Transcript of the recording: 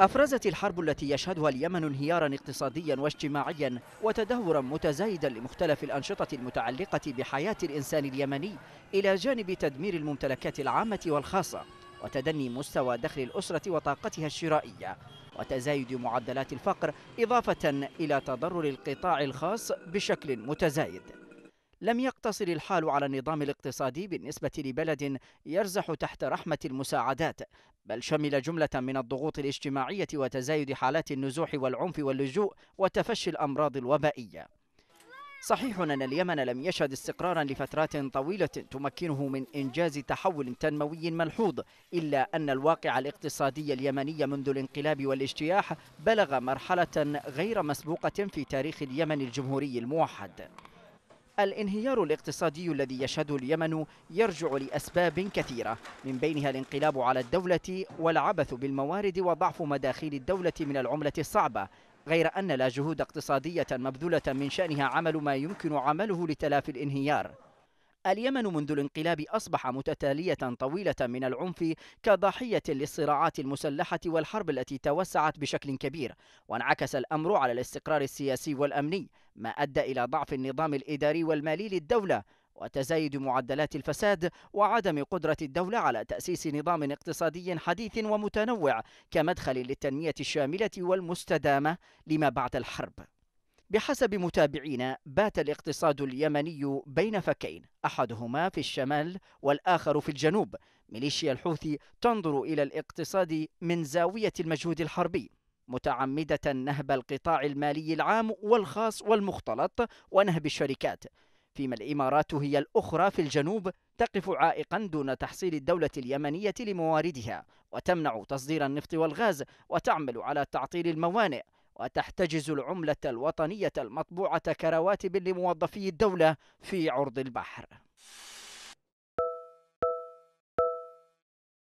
أفرزت الحرب التي يشهدها اليمن انهيارا اقتصاديا واجتماعيا وتدهورا متزايدا لمختلف الأنشطة المتعلقة بحياة الإنسان اليمني إلى جانب تدمير الممتلكات العامة والخاصة وتدني مستوى دخل الأسرة وطاقتها الشرائية وتزايد معدلات الفقر إضافة إلى تضرر القطاع الخاص بشكل متزايد لم يقتصر الحال على النظام الاقتصادي بالنسبة لبلد يرزح تحت رحمة المساعدات بل شمل جملة من الضغوط الاجتماعية وتزايد حالات النزوح والعنف واللجوء وتفشي الأمراض الوبائية صحيح أن اليمن لم يشهد استقرارا لفترات طويلة تمكنه من إنجاز تحول تنموي ملحوظ إلا أن الواقع الاقتصادي اليمني منذ الانقلاب والاجتياح بلغ مرحلة غير مسبوقة في تاريخ اليمن الجمهوري الموحد الانهيار الاقتصادي الذي يشهده اليمن يرجع لأسباب كثيرة من بينها الانقلاب على الدولة والعبث بالموارد وضعف مداخيل الدولة من العملة الصعبة غير أن لا جهود اقتصادية مبذولة من شأنها عمل ما يمكن عمله لتلافي الانهيار اليمن منذ الانقلاب أصبح متتالية طويلة من العنف كضحية للصراعات المسلحة والحرب التي توسعت بشكل كبير وانعكس الأمر على الاستقرار السياسي والأمني ما أدى إلى ضعف النظام الإداري والمالي للدولة وتزايد معدلات الفساد وعدم قدرة الدولة على تأسيس نظام اقتصادي حديث ومتنوع كمدخل للتنمية الشاملة والمستدامة لما بعد الحرب بحسب متابعينا بات الاقتصاد اليمني بين فكين احدهما في الشمال والاخر في الجنوب ميليشيا الحوثي تنظر الى الاقتصاد من زاويه المجهود الحربي متعمده نهب القطاع المالي العام والخاص والمختلط ونهب الشركات فيما الامارات هي الاخرى في الجنوب تقف عائقا دون تحصيل الدوله اليمنيه لمواردها وتمنع تصدير النفط والغاز وتعمل على تعطيل الموانئ وتحتجز العملة الوطنية المطبوعة كرواتب لموظفي الدولة في عرض البحر